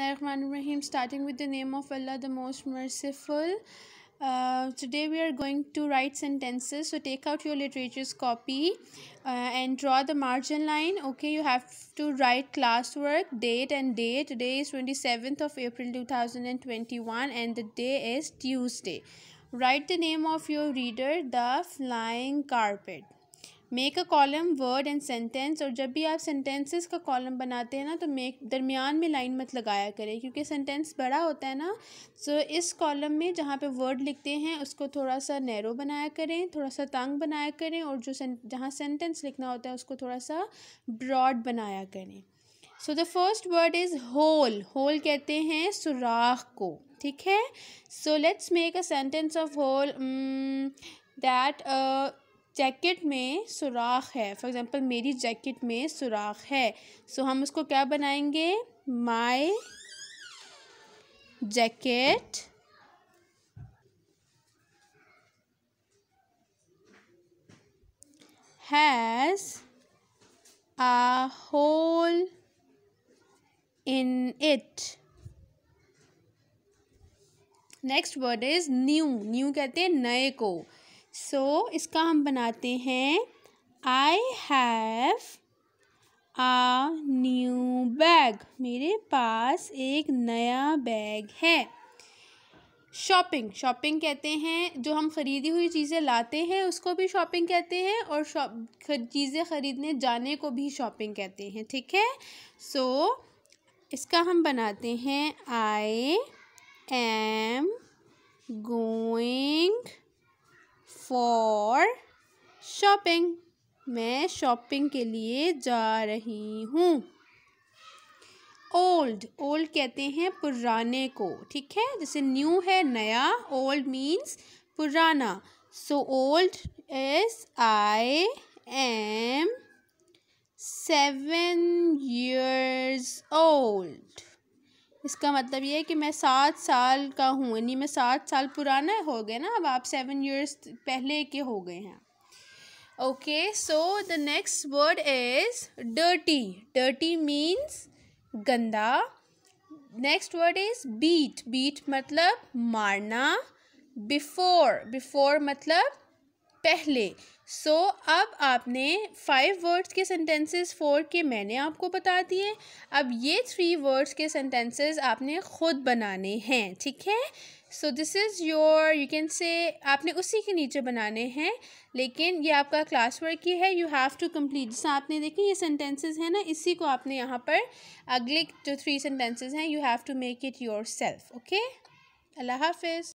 Bismillahirrahmanirrahim starting with the name of Allah the most merciful uh, today we are going to write sentences so take out your literature's copy uh, and draw the margin line okay you have to write classwork date and day today is 27th of April 2021 and the day is Tuesday write the name of your reader the flying carpet make a column word and sentence और जब भी आप sentences का column बनाते हैं ना तो make दरमियान में लाइन मत लगाया करें क्योंकि सेंटेंस बड़ा होता है ना सो so, इस कॉलम में जहाँ पे वर्ड लिखते हैं उसको थोड़ा सा नैरो बनाया करें थोड़ा सा तंग बनाया करें और जो जहाँ सेंटेंस लिखना होता है उसको थोड़ा सा ब्रॉड बनाया करें so the first word is hole hole कहते हैं सुराख को ठीक है so let's make a sentence of hole that jacket में सुराख है फॉर एग्ज़ाम्पल मेरी जैकेट में सुराख है सो so, हम उसको क्या बनाएंगे my jacket has a hole in it next word is new new कहते हैं नए को सो so, इसका हम बनाते हैं I have a new bag मेरे पास एक नया बैग है शॉपिंग शॉपिंग कहते हैं जो हम ख़रीदी हुई चीज़ें लाते हैं उसको भी शॉपिंग कहते हैं और शॉप चीज़ें ख़रीदने जाने को भी शॉपिंग कहते हैं ठीक है सो so, इसका हम बनाते हैं I am going for shopping मैं शॉपिंग के लिए जा रही हूँ ओल्ड ओल्ड कहते हैं पुराने को ठीक है जैसे न्यू है नया ओल्ड मीन्स पुराना so old as I am seven इसका मतलब ये है कि मैं सात साल का हूँ यानी मैं सात साल पुराना हो गया ना अब आप सेवन ईयर्स पहले के हो गए हैं okay so the next word is dirty dirty means गंदा next word is beat beat मतलब मारना बिफोर बिफोर मतलब पहले सो so, अब आपने फाइव वर्ड्स के सेंटेंसेस फोर के मैंने आपको बता दिए अब ये थ्री वर्ड्स के सेंटेंसेस आपने ख़ुद बनाने हैं ठीक है so this is your you can say आपने उसी के नीचे बनाने हैं लेकिन ये आपका क्लास वर्क ही है यू हैव टू कंप्लीट जैसे आपने देखी ये सेंटेंसेस हैं ना इसी को आपने यहाँ पर अगले जो थ्री सेंटेंसेस हैं you have to make it yourself okay अल्लाह हाफिज़